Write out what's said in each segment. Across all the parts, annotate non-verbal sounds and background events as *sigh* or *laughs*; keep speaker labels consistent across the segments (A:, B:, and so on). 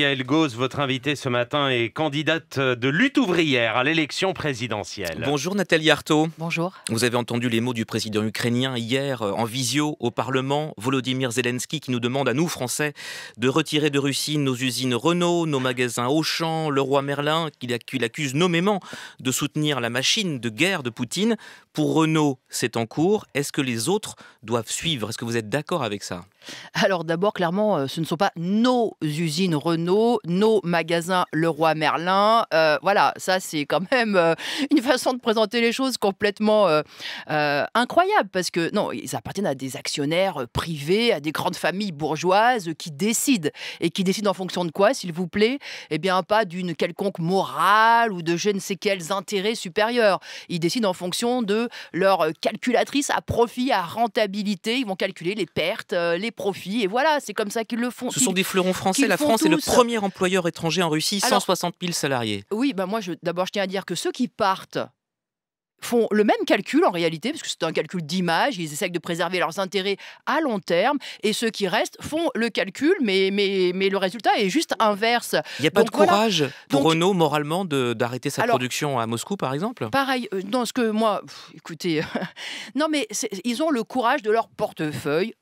A: Yael Goss, votre invité ce matin, est candidate de lutte ouvrière à l'élection présidentielle. Bonjour Nathalie Arthaud. Bonjour. Vous avez entendu les mots du président ukrainien hier euh, en visio au Parlement, Volodymyr Zelensky qui nous demande à nous Français de retirer de Russie nos usines Renault, nos magasins Auchan, le roi Merlin, qu'il accuse nommément de soutenir la machine de guerre de Poutine. Pour Renault, c'est en cours. Est-ce que les autres doivent suivre Est-ce que vous êtes d'accord avec ça
B: Alors d'abord, clairement, euh, ce ne sont pas nos usines Renault nos magasins Leroy Merlin. Euh, voilà, ça c'est quand même euh, une façon de présenter les choses complètement euh, incroyable parce que non, ils appartiennent à des actionnaires privés, à des grandes familles bourgeoises qui décident et qui décident en fonction de quoi, s'il vous plaît Eh bien, pas d'une quelconque morale ou de je ne sais quels intérêts supérieurs. Ils décident en fonction de leur calculatrice à profit, à rentabilité. Ils vont calculer les pertes, les profits et voilà, c'est comme ça qu'ils le font. Ce sont des fleurons français. La France est le premier
A: employeur étranger en Russie, 160 000 salariés.
B: Oui, bah moi, d'abord, je tiens à dire que ceux qui partent font le même calcul en réalité, parce que c'est un calcul d'image, ils essayent de préserver leurs intérêts à long terme, et ceux qui restent font le calcul, mais, mais, mais le résultat est juste inverse. Il n'y a pas de courage
A: pour Renault moralement d'arrêter sa production à Moscou, par exemple
B: Pareil, dans euh, ce que moi, écoutez, *laughs* non mais ils ont le courage de leur portefeuille,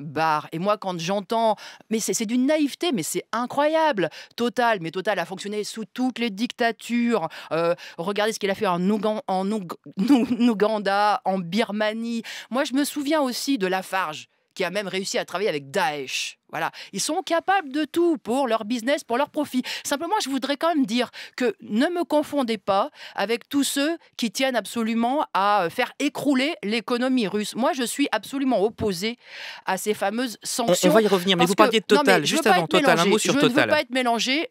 B: barre. Et moi, quand j'entends, mais c'est d'une naïveté, mais c'est incroyable. Total, mais Total a fonctionné sous toutes les dictatures. Euh, regardez ce qu'il a fait en, en *laughs* Ouganda, en Birmanie. Moi, je me souviens aussi de Lafarge, qui a même réussi à travailler avec Daesh. Voilà, ils sont capables de tout pour leur business, pour leur profit. Simplement, je voudrais quand même dire que ne me confondez pas avec tous ceux qui tiennent absolument à euh, faire écrouler l'économie russe. Moi, je suis absolument opposé à ces fameuses sanctions. On, va y revenir, mais vous parliez de Total, juste avant Total, un mot sur je Total. Je ne veux pas être mélangé,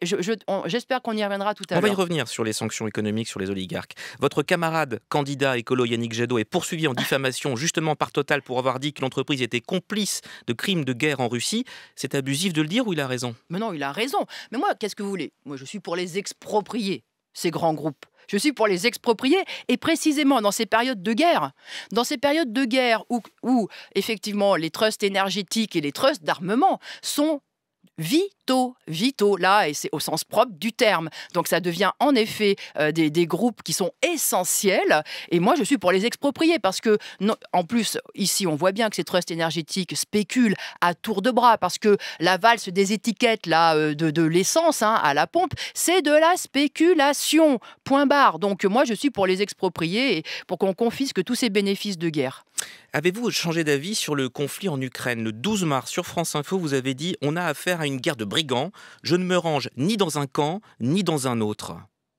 B: j'espère qu'on y reviendra tout à l'heure. On va y
A: revenir sur les sanctions économiques, sur les oligarques. Votre camarade candidat écolo Yannick Jadot est poursuivi en diffamation *laughs* justement par Total pour avoir dit que l'entreprise était complice de crimes de guerre en Russie. C'est abusif de le dire ou il a raison
B: Mais non, il a raison. Mais moi, qu'est-ce que vous voulez Moi, je suis pour les exproprier, ces grands groupes. Je suis pour les exproprier et précisément dans ces périodes de guerre, dans ces périodes de guerre où, où effectivement les trusts énergétiques et les trusts d'armement sont Vito, Vito, là, et c'est au sens propre du terme. Donc ça devient en effet euh, des, groupes qui sont essentiels, et moi je suis pour les exproprier, parce que, en plus, ici on voit bien que ces trusts énergétiques spéculent à tour de bras, parce que la valse des étiquettes là, euh, de, l'essence hein, à la pompe, c'est de la spéculation, point barre. Donc moi je suis pour les exproprier, et pour qu'on confisque tous ces bénéfices de guerre.
A: Avez-vous changé d'avis sur le conflit en Ukraine Le 12 mars, sur France Info, vous avez dit On a affaire à une guerre de brigands. Je ne me range ni dans un camp, ni dans un autre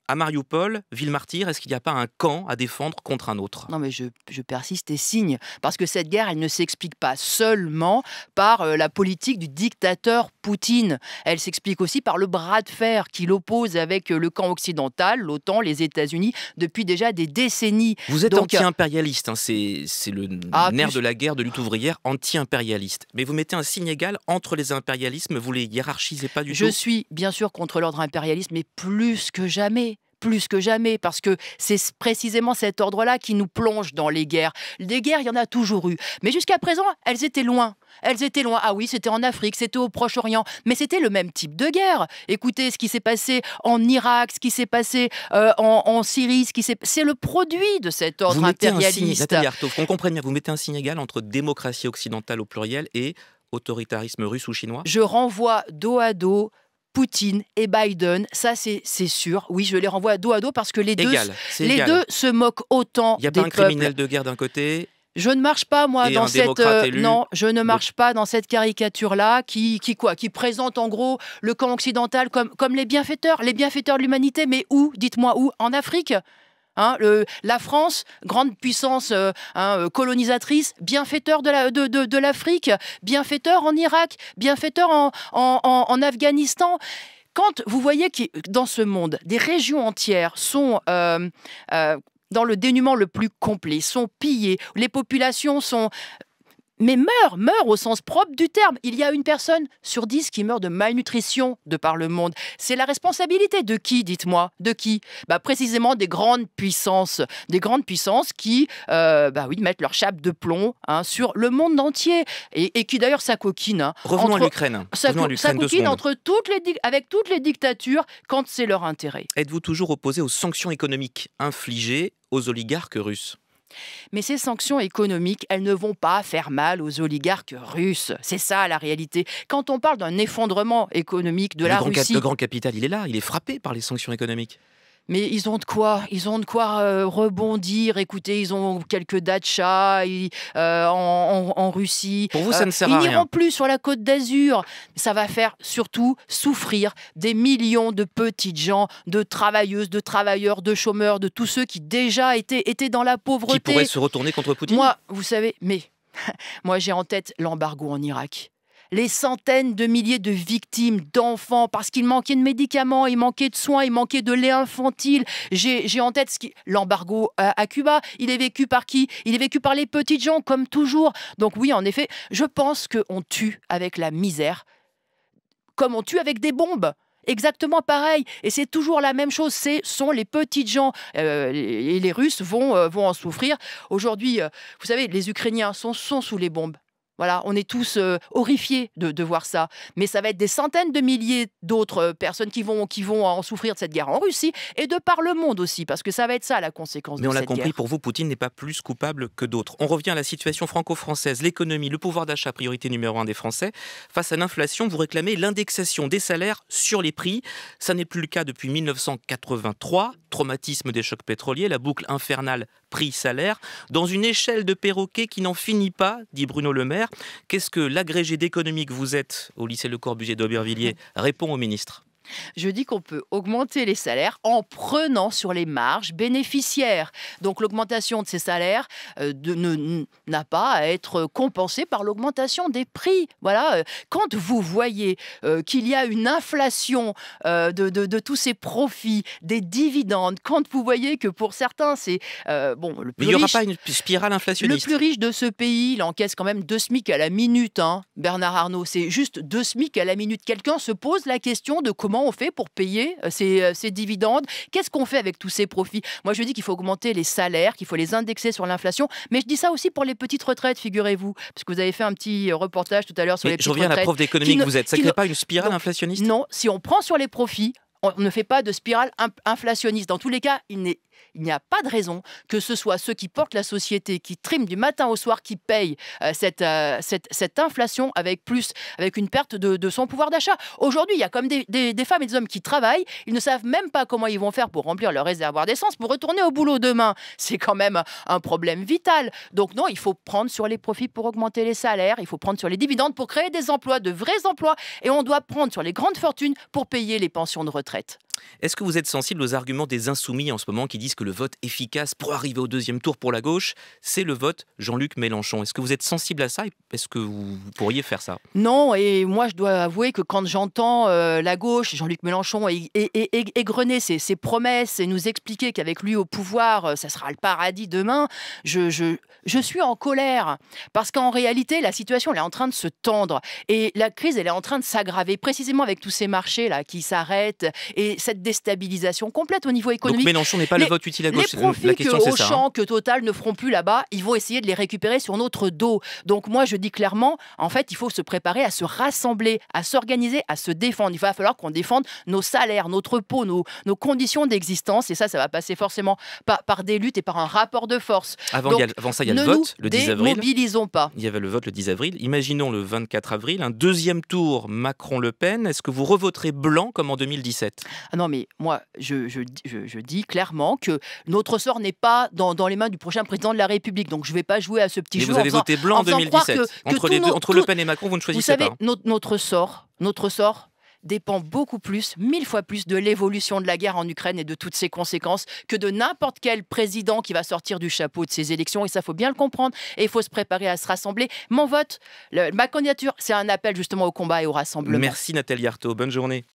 A: à Mariupol, ville martyre, est-ce qu'il n'y a pas un camp à défendre contre un autre
B: Non, mais je, persiste et signe, parce que cette guerre, elle ne s'explique pas seulement par euh, la politique du dictateur Poutine. Elle s'explique aussi par le bras de fer qu'il oppose avec euh, le camp occidental, l'OTAN, les États-Unis, depuis déjà des décennies. Vous êtes euh,
A: anti-impérialiste, hein, c'est le ah, nerf de la guerre de lutte ouvrière, anti-impérialiste. Mais vous mettez un signe égal entre les impérialismes, vous les hiérarchisez pas du tout Je suis
B: bien sûr contre l'ordre impérialiste, mais plus que jamais plus que jamais, parce que c'est précisément cet ordre-là qui nous plonge dans les guerres. Les guerres, il y en a toujours eu. Mais jusqu'à présent, elles étaient loin. Elles étaient loin. Ah oui, c'était en Afrique, c'était au Proche-Orient, mais c'était le même type de guerre. Écoutez ce qui s'est passé en Irak, ce qui s'est passé euh, en, Syrie, ce qui c'est le produit de cet ordre vous impérialiste. Signe,
A: bien, vous mettez un signe égal entre démocratie occidentale au pluriel et autoritarisme russe ou chinois
B: Je renvoie dos à dos Poutine et Biden, ça c'est sûr. Oui, je les renvoie dos à dos parce que les, deux, les deux se moquent autant Il y a pas un criminel
A: de guerre d'un côté
B: je ne marche pas moi dans cette euh, non, je ne marche pas dans cette caricature là qui qui quoi qui présente en gros le camp occidental comme comme les bienfaiteurs, les bienfaiteurs de l'humanité mais où dites-moi où en Afrique Hein, la France, grande puissance euh, hein, euh, colonisatrice, bienfaiteur de, la, de, l'Afrique, bienfaiteur en Irak, bienfaiteur en, Afghanistan quand vous voyez que dans ce monde, des régions entières sont euh, dans le dénuement le plus complet, sont pillées, les populations sont mais meurt, meurt au sens propre du terme. Il y a une personne sur dix qui meurt de malnutrition de par le monde. C'est la responsabilité de qui, dites-moi De qui bah, Précisément des grandes puissances. Des grandes puissances qui euh, bah oui, mettent leur chape de plomb hein, sur le monde entier. Et, qui d'ailleurs s'acoquinent. Hein,
A: Revenons à l'Ukraine. entre
B: toutes avec toutes les dictatures quand c'est leur intérêt.
A: Êtes-vous toujours opposé aux sanctions économiques infligées aux oligarques russes
B: mais ces sanctions économiques, elles ne vont pas faire mal aux oligarques russes. C'est ça la réalité. Quand on parle d'un effondrement économique de la Russie. Le grand
A: capital, il est là, il est frappé par les sanctions économiques mais
B: ils ont de quoi, ils ont de quoi euh, rebondir. Écoutez, ils ont quelques dachas euh, en, Russie. Pour vous, euh, ça ne sert à rien. Ils n'iront plus sur la côte d'Azur. Ça va faire surtout souffrir des millions de petites gens, de travailleuses, de travailleurs, de chômeurs, de tous ceux qui déjà étaient, étaient dans la pauvreté. Qui pourraient se
A: retourner contre Poutine Moi,
B: vous savez, mais *laughs* moi j'ai en tête l'embargo en Irak les centaines de milliers de victimes d'enfants parce qu'il manquait de médicaments, il manquait de soins, il manquait de lait infantile. J'ai en tête l'embargo à, Cuba. Il est vécu par qui Il est vécu par les petites gens, comme toujours. Donc oui, en effet, je pense qu'on tue avec la misère, comme on tue avec des bombes. Exactement pareil. Et c'est toujours la même chose. Ce sont les petites gens. et euh, les Russes vont, euh, vont en souffrir. Aujourd'hui, euh, vous savez, les Ukrainiens sont, sont sous les bombes. Voilà, on est tous euh, horrifiés de, voir ça. Mais ça va être des centaines de milliers d'autres euh, personnes qui vont, qui vont en souffrir de cette guerre en Russie et de par le monde aussi, parce que ça va être ça la conséquence de cette guerre. Mais on l'a compris,
A: pour vous, Poutine n'est pas plus coupable que d'autres. On revient à la situation franco-française, l'économie, le pouvoir d'achat, priorité numéro un des Français. Face à l'inflation, vous réclamez l'indexation des salaires sur les prix. Ça n'est plus le cas depuis 1983. Traumatisme des chocs pétroliers, la boucle infernale prix-salaire, dans une échelle de perroquet qui n'en finit pas, dit Bruno Le Maire. Qu'est-ce que l'agrégé d'économie que vous êtes au lycée Le Corbusier d'Aubervilliers répond au ministre
B: je dis qu'on peut augmenter les salaires en prenant sur les marges bénéficiaires. Donc l'augmentation de ces salaires euh, n'a pas à être compensée par l'augmentation des prix. Voilà, euh, quand vous voyez euh, qu'il y a une inflation de, tous ces profits, des dividendes, quand vous voyez que pour certains, c'est
A: bon, il n'y aura pas une spirale inflationniste. Le plus
B: riche de ce pays, il encaisse quand même deux SMIC à la minute. Hein, Bernard Arnault, c'est juste deux SMIC à la minute. Quelqu'un se pose la question de comment on fait pour payer euh, euh, ces, dividendes Qu'est-ce qu'on fait avec tous ces profits Moi, je dis qu'il faut augmenter les salaires, qu'il faut les indexer sur l'inflation. Mais je dis ça aussi pour les petites retraites, figurez-vous. Parce que vous avez fait un petit euh, reportage tout à l'heure sur les petites retraites. Je reviens à la prof d'économie que vous êtes. Ça ne crée pas une spirale inflationniste Non, si on prend sur les profits, on ne fait pas de spirale inflationniste. Dans tous les cas, il n'est il n'y a pas de raison que ce soit ceux qui portent la société, qui triment du matin au soir, qui payent euh, euh, cette, inflation avec plus, avec une perte de, son pouvoir d'achat. Aujourd'hui, il y a comme des, des, femmes et des hommes qui travaillent, ils ne savent même pas comment ils vont faire pour remplir leur réservoir d'essence, pour retourner au boulot demain. C'est quand même un problème vital. Donc non, il faut prendre sur les profits pour augmenter les salaires, il faut prendre sur les dividendes pour créer des emplois, de vrais emplois, et on doit prendre sur les grandes fortunes pour payer les
A: pensions de retraite. Est-ce que vous êtes sensible aux arguments des insoumis en ce moment qui disent que le vote efficace pour arriver au deuxième tour pour la gauche, c'est le vote Jean-Luc Mélenchon Est-ce que vous êtes sensible à ça Est-ce que vous pourriez faire ça
B: Non, et moi je dois avouer que quand j'entends euh, la gauche, Jean-Luc Mélenchon, égrener ses, promesses et nous expliquer qu'avec lui au pouvoir, euh, ça sera le paradis demain, je, je, je suis en colère. Parce qu'en réalité, la situation elle est en train de se tendre et la crise elle est en train de s'aggraver, précisément avec tous ces marchés là qui s'arrêtent et cette déstabilisation complète au niveau économique. Donc Mélenchon n'est pas le vote utile à gauche. Les profits la question, que hein. que Total ne feront plus là-bas, ils vont essayer de les récupérer sur notre dos. Donc moi, je dis clairement, en fait, il faut se préparer à se rassembler, à s'organiser, à se défendre. Il va falloir qu'on défende nos salaires, notre peau, nos, nos conditions d'existence. Et ça, ça va passer forcément par, par, des luttes et par un rapport de force. Avant, avant ça, il y a le vote le 10 avril. mobilisons
A: pas. Il y avait le vote le 10 avril. Imaginons le 24 avril, un deuxième tour Macron-Le Pen. Est-ce que vous revoterez blanc comme en 2017 ah non, mais moi, je, je, je, dis clairement que notre sort n'est pas
B: dans, dans, les mains du prochain président de la République. Donc, je ne vais pas jouer à ce petit jeu. Vous voté blanc en 2017. entre, entre Le Pen et Macron, vous ne choisissez pas. vous savez, Notre, notre sort, notre sort dépend beaucoup plus, mille fois plus, de l'évolution de la guerre en Ukraine et de toutes ses conséquences que de n'importe quel président qui va sortir du chapeau de ces élections. Et ça, faut bien le comprendre. Et il faut se préparer à se rassembler. Mon vote, ma candidature, c'est un appel justement au combat et au rassemblement. Merci
A: Nathalie Arthaud. Bonne journée.